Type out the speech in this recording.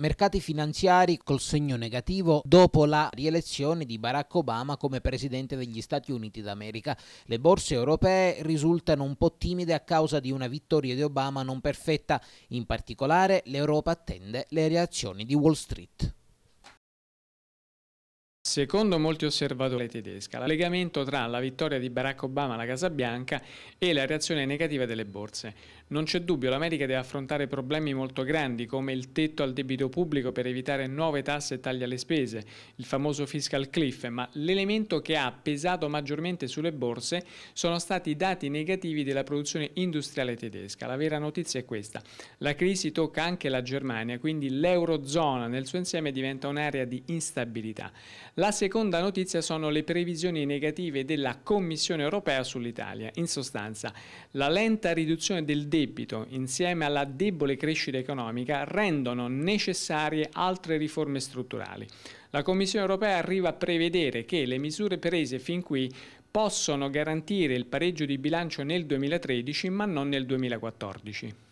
Mercati finanziari col segno negativo dopo la rielezione di Barack Obama come presidente degli Stati Uniti d'America. Le borse europee risultano un po' timide a causa di una vittoria di Obama non perfetta, in particolare l'Europa attende le reazioni di Wall Street. Secondo molti osservatori tedeschi, l'allegamento tra la vittoria di Barack Obama alla Casa Bianca e la reazione negativa delle borse. Non c'è dubbio, l'America deve affrontare problemi molto grandi come il tetto al debito pubblico per evitare nuove tasse e tagli alle spese, il famoso fiscal cliff, ma l'elemento che ha pesato maggiormente sulle borse sono stati i dati negativi della produzione industriale tedesca. La vera notizia è questa. La crisi tocca anche la Germania, quindi l'eurozona nel suo insieme diventa un'area di instabilità. La seconda notizia sono le previsioni negative della Commissione europea sull'Italia. In sostanza, la lenta riduzione del debito insieme alla debole crescita economica rendono necessarie altre riforme strutturali. La Commissione europea arriva a prevedere che le misure prese fin qui possono garantire il pareggio di bilancio nel 2013 ma non nel 2014.